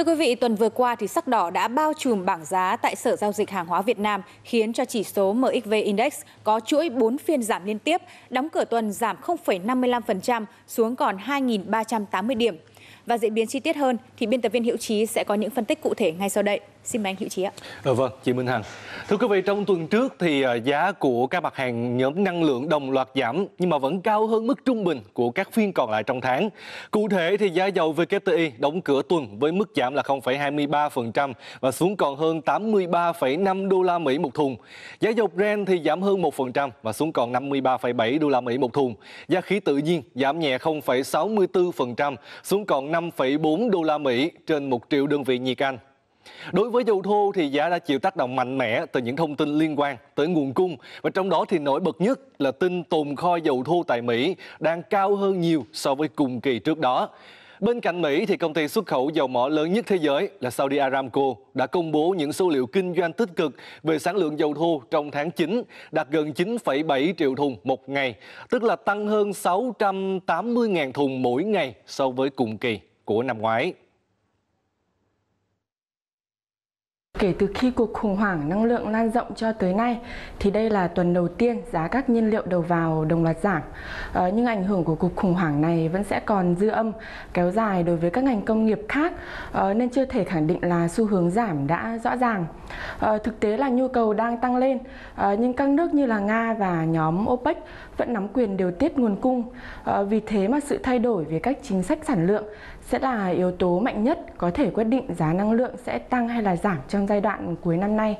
Thưa quý vị, tuần vừa qua thì sắc đỏ đã bao trùm bảng giá tại Sở giao dịch hàng hóa Việt Nam, khiến cho chỉ số MXV Index có chuỗi 4 phiên giảm liên tiếp, đóng cửa tuần giảm 0,55% xuống còn 2.380 điểm. Và diễn biến chi tiết hơn thì biên tập viên Hiệu Chí sẽ có những phân tích cụ thể ngay sau đây. Xin mời anh Hữu Trí ạ. Ừ vâng, chị Minh Hằng. Thưa quý vị, trong tuần trước thì à, giá của các mặt hàng nhóm năng lượng đồng loạt giảm nhưng mà vẫn cao hơn mức trung bình của các phiên còn lại trong tháng. Cụ thể thì giá dầu WTI đóng cửa tuần với mức giảm là 0,23% và xuống còn hơn 83,5 đô la Mỹ một thùng. Giá dầu Brent thì giảm hơn 1% và xuống còn 53,7 đô la Mỹ một thùng. Giá khí tự nhiên giảm nhẹ 0,64% xuống còn 5,4 đô la Mỹ trên 1 triệu đơn vị nhiệt Anh. Đối với dầu thô thì giá đã chịu tác động mạnh mẽ từ những thông tin liên quan tới nguồn cung và trong đó thì nổi bật nhất là tin tồn kho dầu thô tại Mỹ đang cao hơn nhiều so với cùng kỳ trước đó. Bên cạnh Mỹ thì công ty xuất khẩu dầu mỏ lớn nhất thế giới là Saudi Aramco đã công bố những số liệu kinh doanh tích cực về sản lượng dầu thô trong tháng 9 đạt gần 9,7 triệu thùng một ngày, tức là tăng hơn 680.000 thùng mỗi ngày so với cùng kỳ của năm ngoái. Kể từ khi cuộc khủng hoảng năng lượng lan rộng cho tới nay thì đây là tuần đầu tiên giá các nhiên liệu đầu vào đồng loạt giảm. À, nhưng ảnh hưởng của cuộc khủng hoảng này vẫn sẽ còn dư âm kéo dài đối với các ngành công nghiệp khác à, nên chưa thể khẳng định là xu hướng giảm đã rõ ràng. À, thực tế là nhu cầu đang tăng lên à, nhưng các nước như là Nga và nhóm OPEC vẫn nắm quyền điều tiết nguồn cung. À, vì thế mà sự thay đổi về các chính sách sản lượng sẽ là yếu tố mạnh nhất có thể quyết định giá năng lượng sẽ tăng hay là giảm trong giai đoạn cuối năm nay.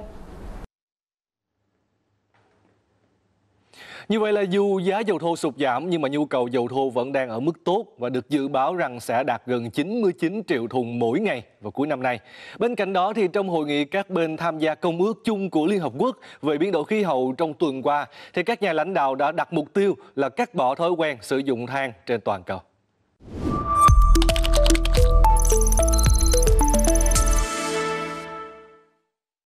Như vậy là dù giá dầu thô sụt giảm nhưng mà nhu cầu dầu thô vẫn đang ở mức tốt và được dự báo rằng sẽ đạt gần 99 triệu thùng mỗi ngày vào cuối năm nay. Bên cạnh đó thì trong hội nghị các bên tham gia công ước chung của Liên Hợp Quốc về biến đổi khí hậu trong tuần qua thì các nhà lãnh đạo đã đặt mục tiêu là cắt bỏ thói quen sử dụng than trên toàn cầu.